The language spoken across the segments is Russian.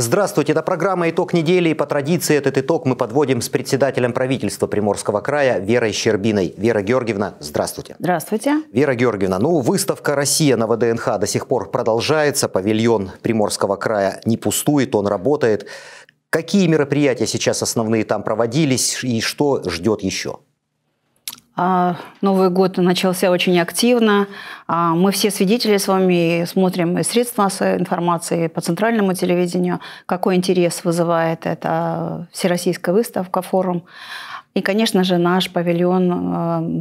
Здравствуйте, это программа «Итог недели» и по традиции этот итог мы подводим с председателем правительства Приморского края Верой Щербиной. Вера Георгиевна, здравствуйте. Здравствуйте. Вера Георгиевна, ну выставка «Россия» на ВДНХ до сих пор продолжается, павильон Приморского края не пустует, он работает. Какие мероприятия сейчас основные там проводились и что ждет еще? А, Новый год начался очень активно. А, мы все свидетели с вами и смотрим и средства информации по центральному телевидению, какой интерес вызывает эта всероссийская выставка, форум. И, конечно же, наш павильон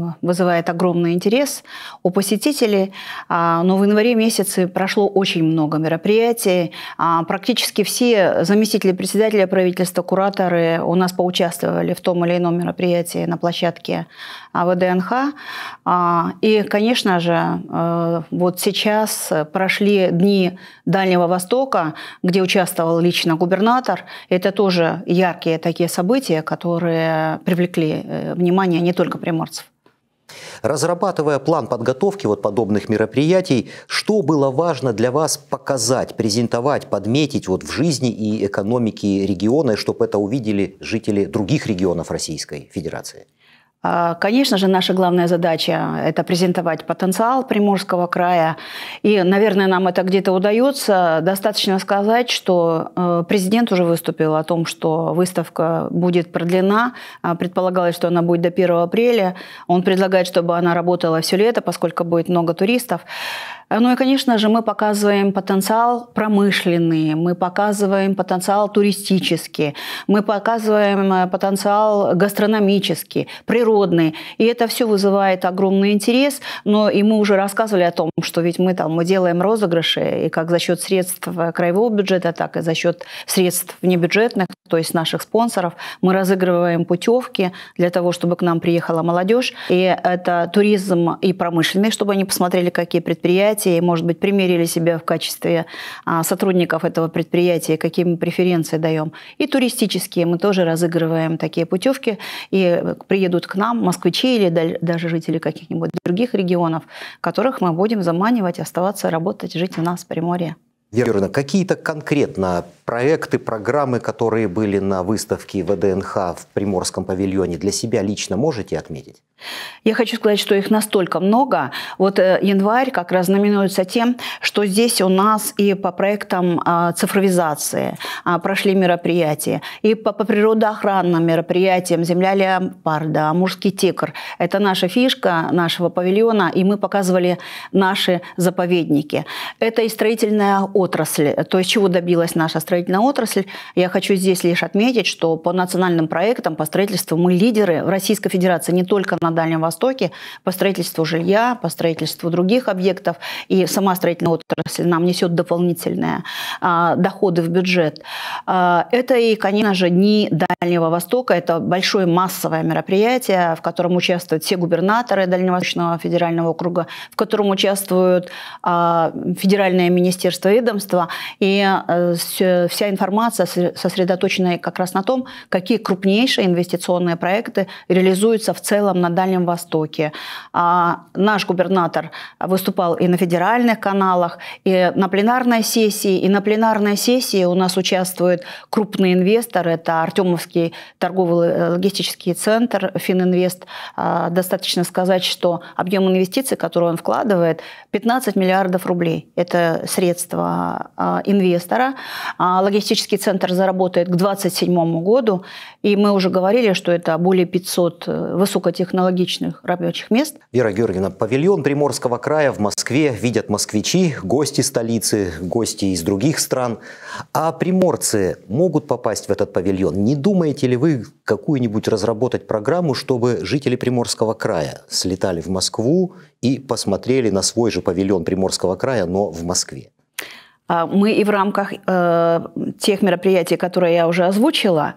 э, вызывает огромный интерес у посетителей. А, но в январе месяце прошло очень много мероприятий. А, практически все заместители председателя правительства, кураторы у нас поучаствовали в том или ином мероприятии на площадке ВДНХ. А, и, конечно же, э, вот сейчас прошли дни Дальнего Востока, где участвовал лично губернатор. Это тоже яркие такие события, которые привлекают привлекли э, внимание не только приморцев. Разрабатывая план подготовки вот подобных мероприятий, что было важно для вас показать, презентовать, подметить вот в жизни и экономике региона, чтобы это увидели жители других регионов Российской Федерации? А, конечно же, наша главная задача – это презентовать потенциал Приморского края. И, наверное, нам это где-то удается. Достаточно сказать, что э, президент уже выступил о том, что выставка будет продлена. А, предполагалось, что она будет до 1 апреля. Он предлагает, чтобы она работала все лето, поскольку будет много туристов. Э, ну и, конечно же, мы показываем потенциал промышленный, мы показываем потенциал туристический, мы показываем э, потенциал гастрономический, природный. И это все вызывает огромный интерес, но и мы уже рассказывали о том, что ведь мы там мы делаем розыгрыши, и как за счет средств э, краевого бюджета, так и за счет средств внебюджетных, то есть наших спонсоров, мы разыгрываем путевки для того, чтобы к нам приехала молодежь. И это туризм и промышленный, чтобы они посмотрели, какие предприятия, предприятий, может быть, примерили себя в качестве а, сотрудников этого предприятия, какие мы преференции даем. И туристические мы тоже разыгрываем такие путевки, и э, приедут к нам москвичи или даже жители каких-нибудь других регионов, которых мы будем заманивать, оставаться, работать, жить у нас в Приморье. Верно. Какие-то конкретно проекты, программы, которые были на выставке ВДНХ в Приморском павильоне, для себя лично можете отметить? Я хочу сказать, что их настолько много. Вот э, январь как раз знаменуется тем, что здесь у нас и по проектам а, цифровизации а, прошли мероприятия, и по, по природоохранным мероприятиям «Земля леопарда», «Мужский тигр». Это наша фишка нашего павильона, и мы показывали наши заповедники. Это и строительная отрасли, то есть чего добилась наша строительная отрасль. Я хочу здесь лишь отметить, что по национальным проектам по строительству мы лидеры в Российской Федерации не только на Дальнем Востоке, по строительству жилья, по строительству других объектов. И сама строительная отрасль нам несет дополнительные а, доходы в бюджет. А, это и, конечно же, Дни Дальнего Востока. Это большое массовое мероприятие, в котором участвуют все губернаторы Дальневосточного федерального округа, в котором участвуют а, федеральное министерство и ведомства, и э, вся информация сосредоточена как раз на том, какие крупнейшие инвестиционные проекты реализуются в целом на Дальнем Востоке. А, наш губернатор выступал и на федеральных каналах, и на пленарной сессии, и на пленарной сессии у нас участвует крупный инвестор, это Артемовский торгово э, логистический центр Фининвест. А, достаточно сказать, что объем инвестиций, которые он вкладывает, 15 миллиардов рублей. Это средства а, инвестора. А, логистический центр заработает к 2027 году, и мы уже говорили, что это более 500 э, высокотехнологичных рабочих мест. Вера Георгиевна, павильон Приморского края в Москве видят москвичи, гости столицы, гости из других стран. А приморцы могут попасть в этот павильон? Не думаете ли вы какую-нибудь разработать программу, чтобы жители Приморского края слетали в Москву и посмотрели на свой же павильон Приморского края, но в Москве? А мы и в рамках э, тех мероприятий, которые я уже озвучила,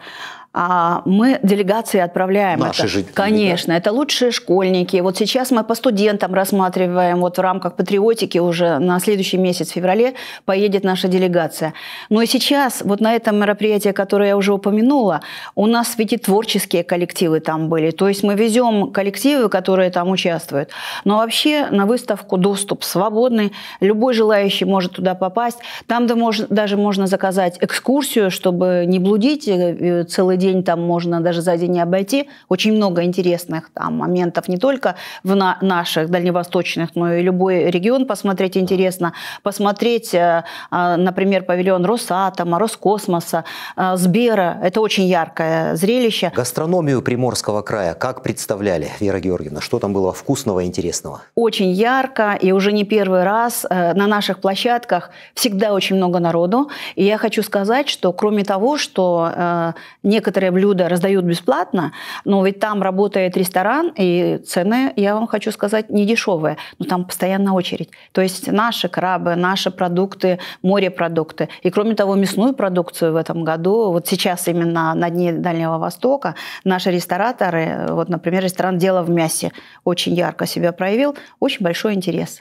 а мы делегации отправляем. Наши это, жители. Конечно, да? это лучшие школьники. Вот сейчас мы по студентам рассматриваем, вот в рамках патриотики уже на следующий месяц, в феврале, поедет наша делегация. Но и сейчас, вот на этом мероприятии, которое я уже упомянула, у нас ведь и творческие коллективы там были. То есть мы везем коллективы, которые там участвуют. Но вообще на выставку доступ свободный, любой желающий может туда попасть. Там даже можно заказать экскурсию, чтобы не блудить э, целый день там можно даже за день не обойти. Очень много интересных там моментов не только в на наших дальневосточных, но и любой регион посмотреть интересно. Посмотреть, э, э, например, павильон Росатома, Роскосмоса, э, Сбера. Это очень яркое зрелище. Гастрономию Приморского края как представляли, Вера Георгиевна? Что там было вкусного и интересного? Очень ярко и уже не первый раз на наших площадках всегда очень много народу. И я хочу сказать, что кроме того, что некоторые некоторые блюда раздают бесплатно, но ведь там работает ресторан, и цены, я вам хочу сказать, не дешевые, но там постоянно очередь. То есть наши крабы, наши продукты, морепродукты. И кроме того, мясную продукцию в этом году, вот сейчас именно на Дне Дальнего Востока, наши рестораторы, вот, например, ресторан «Дело в мясе» очень ярко себя проявил, очень большой интерес.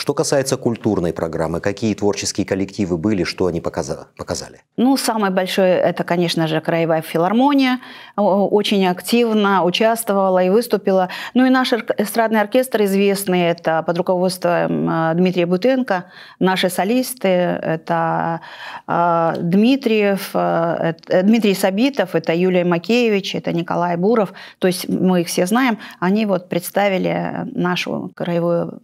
Что касается культурной программы, какие творческие коллективы были, что они показали? Ну, самое большое это, конечно же, Краевая филармония. Очень активно участвовала и выступила. Ну и наш эстрадный оркестр известный, это под руководством э, Дмитрия Бутенко. Наши солисты, это э, Дмитриев, э, Дмитрий Сабитов, это Юлия Макеевич, это Николай Буров. То есть мы их все знаем. Они вот представили нашу краевую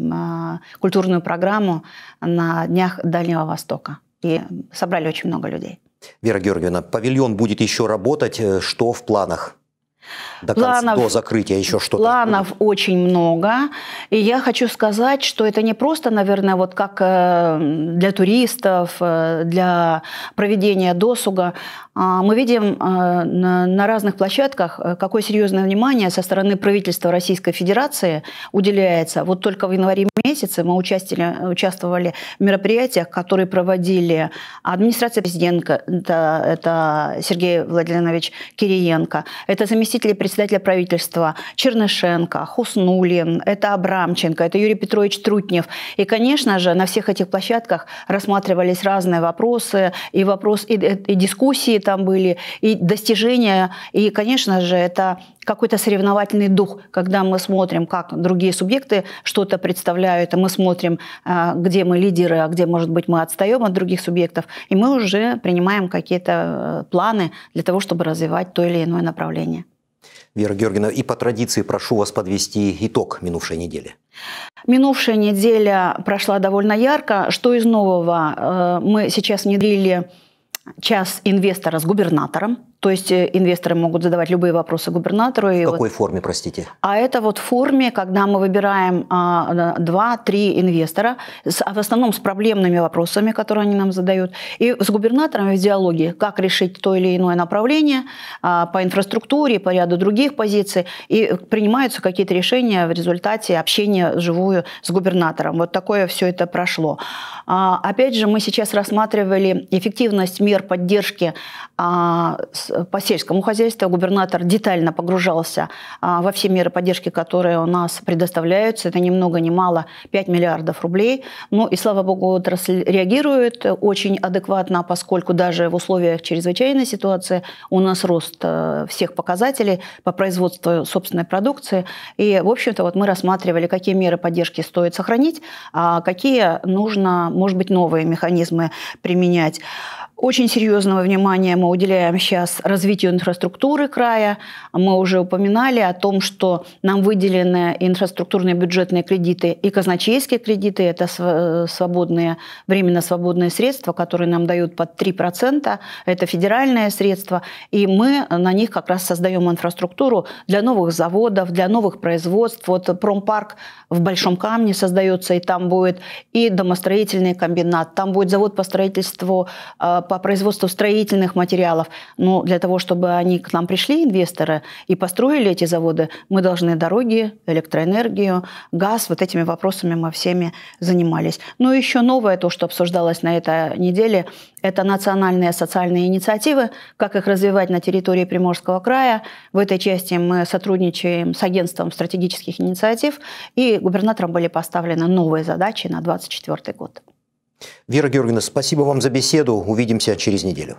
культурную культурную программу на Днях Дальнего Востока. И собрали очень много людей. Вера Георгиевна, павильон будет еще работать. Э, что в планах? До, конца, планов, до закрытия еще что-то? Планов будет? очень много. И я хочу сказать, что это не просто, наверное, вот как э, для туристов, э, для проведения досуга. А, мы видим э, на разных площадках, какое серьезное внимание со стороны правительства Российской Федерации уделяется. Вот только в январе месяце мы участвовали, участвовали в мероприятиях, которые проводили администрация президента, это Сергей Владимирович Кириенко, это заместитель заместителей председателя правительства Чернышенко, Хуснулин, это Абрамченко, это Юрий Петрович Трутнев. И, конечно же, на всех этих площадках рассматривались разные вопросы, и, вопрос, и, э, и дискуссии там были, и достижения. И, конечно же, это какой-то соревновательный дух, когда мы смотрим, как другие субъекты что-то представляют, и мы смотрим, э, где мы лидеры, а где, может быть, мы отстаем от других субъектов, и мы уже принимаем какие-то э, планы для того, чтобы развивать то или иное направление. Вера Георгиевна, и по традиции прошу вас подвести итог минувшей недели. Минувшая неделя прошла довольно ярко. Что из нового? Э, мы сейчас внедрили час инвестора с губернатором. То есть э, инвесторы могут задавать любые вопросы губернатору. В какой вот. форме, простите? А это вот в форме, когда мы выбираем а, два-три инвестора, с, а в основном с проблемными вопросами, которые они нам задают, и с губернатором в диалоге, как решить то или иное направление а, по инфраструктуре, по ряду других позиций, и принимаются какие-то решения в результате общения живую с губернатором. Вот такое все это прошло. Опять же, мы сейчас рассматривали эффективность мер поддержки с Э, по сельскому хозяйству губернатор детально погружался а, во все меры поддержки, которые у нас предоставляются. Это ни много ни мало 5 миллиардов рублей. Ну и, слава богу, отрасль реагирует очень адекватно, поскольку даже в условиях чрезвычайной ситуации у нас рост э, всех показателей по производству собственной продукции. И, в общем-то, вот мы рассматривали, какие меры поддержки стоит сохранить, а какие нужно, может быть, новые механизмы применять. Очень серьезного внимания мы уделяем сейчас развитию инфраструктуры края. Мы уже упоминали о том, что нам выделены инфраструктурные бюджетные кредиты и казначейские кредиты. Это э, свободные, временно свободные средства, которые нам дают под 3%. Это федеральные средства. И мы на них как раз создаем инфраструктуру для новых заводов, для новых производств. Вот промпарк в Большом Камне создается, и там будет и домостроительный комбинат, там будет завод по строительству э, по производству строительных материалов. Но для того, чтобы они к нам пришли, инвесторы, и построили эти заводы, мы должны дороги, электроэнергию, газ. Вот этими вопросами мы всеми занимались. Ну и еще новое, то, что обсуждалось на этой неделе, это национальные социальные инициативы, как их развивать на территории Приморского края. В этой части мы сотрудничаем с агентством стратегических инициатив, и губернаторам были поставлены новые задачи на 2024 год. Вера Георгиевна, спасибо вам за беседу. Увидимся через неделю.